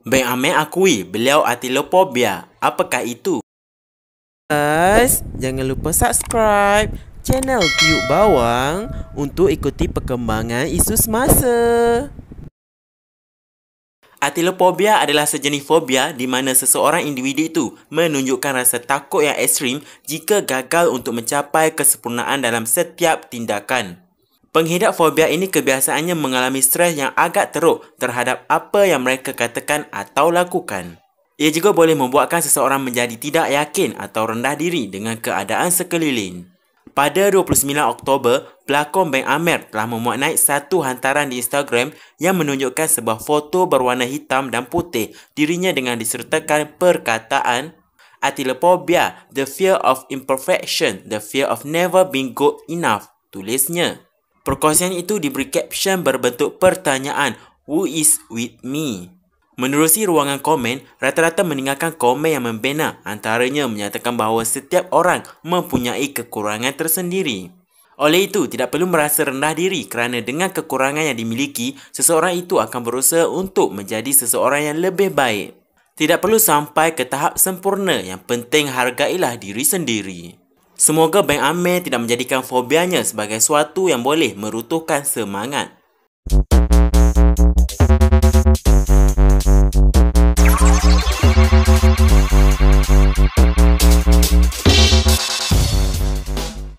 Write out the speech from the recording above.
Bang Ame akui beliau atilopobia. Apakah itu? Guys, jangan lupa subscribe channel Tiuk Bawang untuk ikuti perkembangan isu semasa. Atilopobia adalah sejenis fobia di mana seseorang individu itu menunjukkan rasa takut yang ekstrim jika gagal untuk mencapai kesempurnaan dalam setiap tindakan. Penghidap fobia ini kebiasaannya mengalami stres yang agak teruk terhadap apa yang mereka katakan atau lakukan. Ia juga boleh membuatkan seseorang menjadi tidak yakin atau rendah diri dengan keadaan sekeliling. Pada 29 Oktober, pelakon Bank Amer telah memuat naik satu hantaran di Instagram yang menunjukkan sebuah foto berwarna hitam dan putih dirinya dengan disertakan perkataan Atilopobia, the fear of imperfection, the fear of never being good enough, tulisnya. Perkongsian itu diberi caption berbentuk pertanyaan Who is with me? Menerusi ruangan komen, rata-rata meninggalkan komen yang membina antaranya menyatakan bahawa setiap orang mempunyai kekurangan tersendiri. Oleh itu, tidak perlu merasa rendah diri kerana dengan kekurangan yang dimiliki, seseorang itu akan berusaha untuk menjadi seseorang yang lebih baik. Tidak perlu sampai ke tahap sempurna yang penting hargailah diri sendiri. Semoga Bank Amir tidak menjadikan fobianya sebagai suatu yang boleh meruntuhkan semangat.